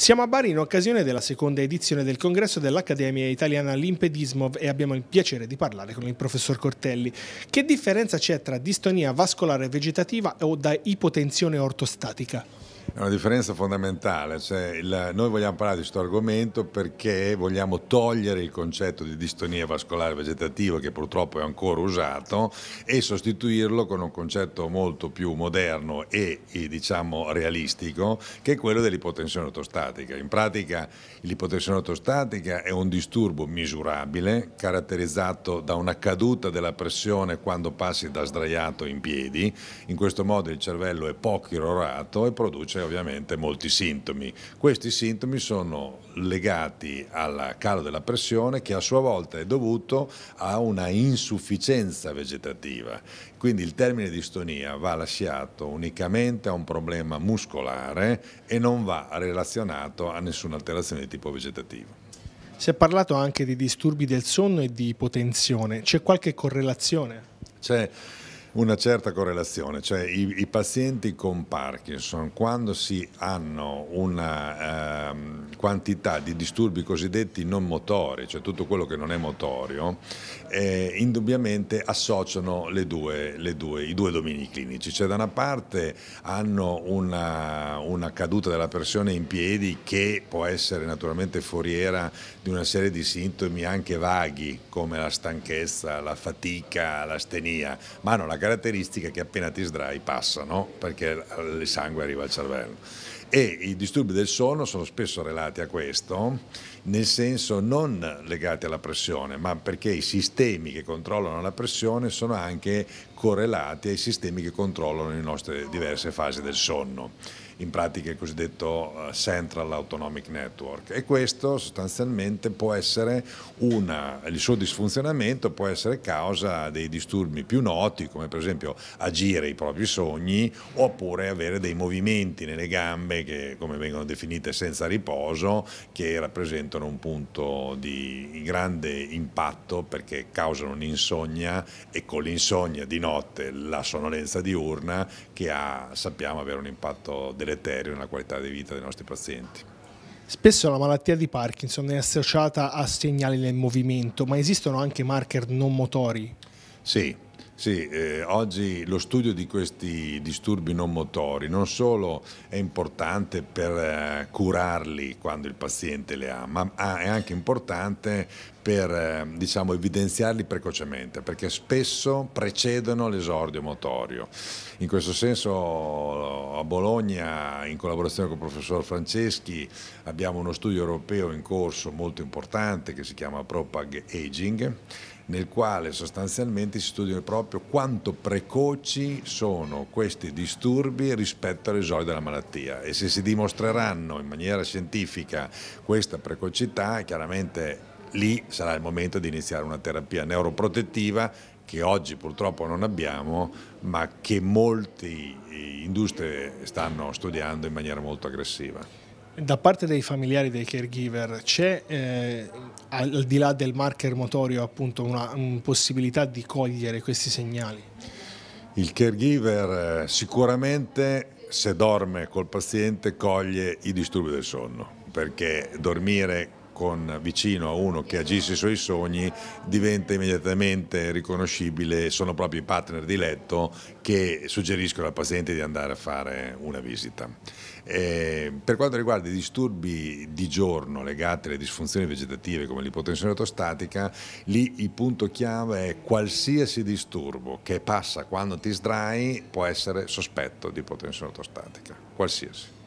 Siamo a Bari in occasione della seconda edizione del congresso dell'Accademia Italiana Limpedismo e abbiamo il piacere di parlare con il professor Cortelli. Che differenza c'è tra distonia vascolare vegetativa o da ipotensione ortostatica? È una differenza fondamentale, cioè il, noi vogliamo parlare di questo argomento perché vogliamo togliere il concetto di distonia vascolare vegetativa che purtroppo è ancora usato e sostituirlo con un concetto molto più moderno e, e diciamo realistico che è quello dell'ipotensione autostatica. In pratica l'ipotensione autostatica è un disturbo misurabile caratterizzato da una caduta della pressione quando passi da sdraiato in piedi, in questo modo il cervello è poco irrorato e produce produce ovviamente molti sintomi. Questi sintomi sono legati al calo della pressione che a sua volta è dovuto a una insufficienza vegetativa. Quindi il termine distonia va lasciato unicamente a un problema muscolare e non va relazionato a nessuna alterazione di tipo vegetativo. Si è parlato anche di disturbi del sonno e di ipotensione, c'è qualche correlazione? C'è una certa correlazione, cioè i, i pazienti con Parkinson quando si hanno una eh, quantità di disturbi cosiddetti non motori, cioè tutto quello che non è motorio, eh, indubbiamente associano le due, le due, i due domini clinici, cioè da una parte hanno una, una caduta della pressione in piedi che può essere naturalmente foriera di una serie di sintomi anche vaghi come la stanchezza, la fatica, l'astenia, ma hanno la caratteristica che appena ti sdrai passa, no? perché il sangue arriva al cervello e i disturbi del sonno sono spesso relati a questo, nel senso non legati alla pressione, ma perché i sistemi che controllano la pressione sono anche correlati ai sistemi che controllano le nostre diverse fasi del sonno in pratica il cosiddetto eh, Central Autonomic Network e questo sostanzialmente può essere una, il suo disfunzionamento può essere causa dei disturbi più noti come per esempio agire i propri sogni oppure avere dei movimenti nelle gambe che come vengono definite senza riposo che rappresentano un punto di grande impatto perché causano un'insonnia e con l'insonnia di notte la sonnolenza diurna che ha, sappiamo avere un impatto deleterio nella qualità di vita dei nostri pazienti. Spesso la malattia di Parkinson è associata a segnali nel movimento, ma esistono anche marker non motori? Sì, sì, eh, oggi lo studio di questi disturbi non motori non solo è importante per eh, curarli quando il paziente le ha, ma ah, è anche importante per eh, diciamo, evidenziarli precocemente, perché spesso precedono l'esordio motorio. In questo senso a Bologna, in collaborazione con il professor Franceschi, abbiamo uno studio europeo in corso molto importante che si chiama Propag Aging nel quale sostanzialmente si studia proprio quanto precoci sono questi disturbi rispetto all'esordio della malattia e se si dimostreranno in maniera scientifica questa precocità, chiaramente lì sarà il momento di iniziare una terapia neuroprotettiva che oggi purtroppo non abbiamo, ma che molte eh, industrie stanno studiando in maniera molto aggressiva. Da parte dei familiari dei caregiver c'è, eh, al di là del marker motorio, appunto una, una possibilità di cogliere questi segnali? Il caregiver eh, sicuramente se dorme col paziente coglie i disturbi del sonno, perché dormire con vicino a uno che agisce sui suoi sogni diventa immediatamente riconoscibile, sono proprio i partner di letto che suggeriscono al paziente di andare a fare una visita. Eh, per quanto riguarda i disturbi di giorno legati alle disfunzioni vegetative come l'ipotensione autostatica, lì il punto chiave è qualsiasi disturbo che passa quando ti sdrai può essere sospetto di ipotensione autostatica, qualsiasi.